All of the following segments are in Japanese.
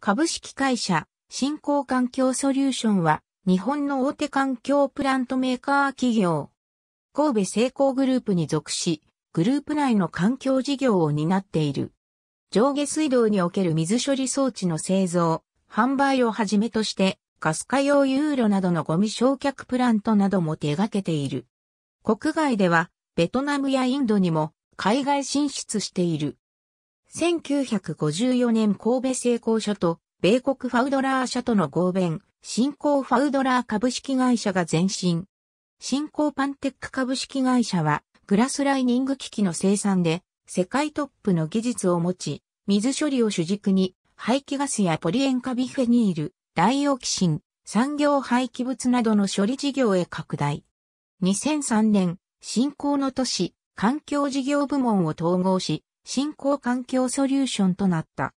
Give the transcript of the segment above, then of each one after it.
株式会社、新興環境ソリューションは、日本の大手環境プラントメーカー企業。神戸成功グループに属し、グループ内の環境事業を担っている。上下水道における水処理装置の製造、販売をはじめとして、ガス化用ユーロなどのゴミ焼却プラントなども手掛けている。国外では、ベトナムやインドにも海外進出している。1954年神戸製鋼所と米国ファウドラー社との合弁、新興ファウドラー株式会社が前身。新興パンテック株式会社はグラスライニング機器の生産で世界トップの技術を持ち、水処理を主軸に排気ガスやポリ塩化ビフェニール、ダイオキシン、産業廃棄物などの処理事業へ拡大。2003年、新興の都市、環境事業部門を統合し、新興環境ソリューションとなった。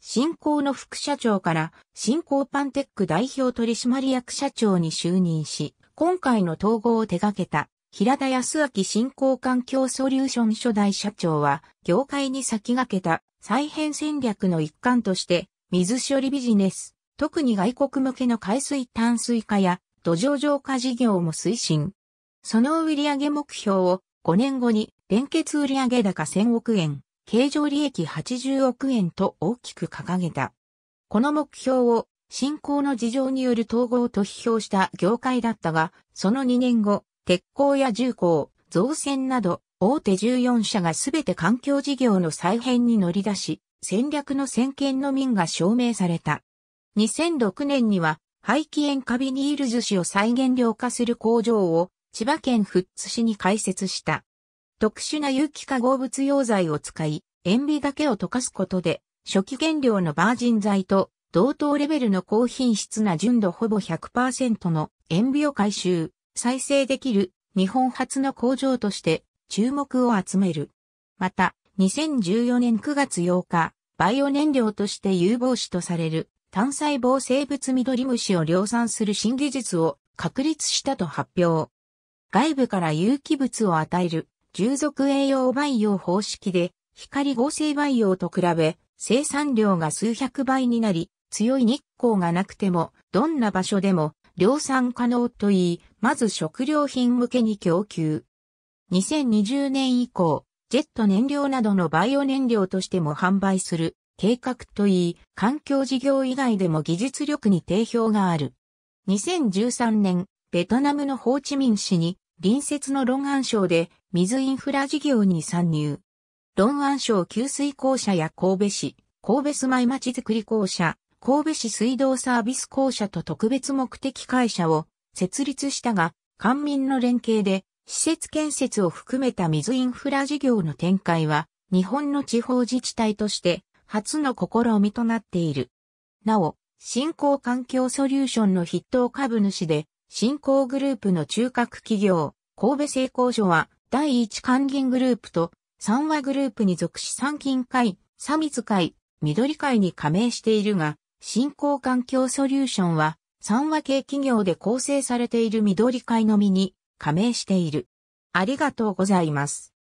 新興の副社長から新興パンテック代表取締役社長に就任し、今回の統合を手掛けた平田康明振興環境ソリューション初代社長は、業界に先駆けた再編戦略の一環として、水処理ビジネス、特に外国向けの海水淡水化や土壌浄化事業も推進。その売上目標を5年後に連結売上高1000億円、経常利益80億円と大きく掲げた。この目標を新興の事情による統合と批評した業界だったが、その2年後、鉄鋼や重工、造船など大手14社がすべて環境事業の再編に乗り出し、戦略の先見の民が証明された。2006年には廃棄塩カビニール樹脂を再原料化する工場を千葉県富津市に開設した。特殊な有機化合物溶剤を使い、塩ビだけを溶かすことで、初期原料のバージン剤と同等レベルの高品質な純度ほぼ100%の塩ビを回収、再生できる日本初の工場として注目を集める。また、2014年9月8日、バイオ燃料として有望種とされる単細胞生物緑虫を量産する新技術を確立したと発表。外部から有機物を与える従属栄養培養方式で、光合成培養と比べ、生産量が数百倍になり、強い日光がなくても、どんな場所でも量産可能といい、まず食料品向けに供給。2020年以降、ジェット燃料などのバイオ燃料としても販売する計画といい、環境事業以外でも技術力に定評がある。2013年、ベトナムのホーチミン市に隣接のロアン省で水インフラ事業に参入。ロアン省給水公社や神戸市、神戸住まいまちづくり公社、神戸市水道サービス公社と特別目的会社を設立したが、官民の連携で施設建設を含めた水インフラ事業の展開は、日本の地方自治体として初の試みとなっている。なお、新興環境ソリューションの筆頭株主で、新興グループの中核企業、神戸製鋼所は、第一関銀グループと、三和グループに属し三金会、サミズ会、緑会に加盟しているが、新興環境ソリューションは、三和系企業で構成されている緑会のみに加盟している。ありがとうございます。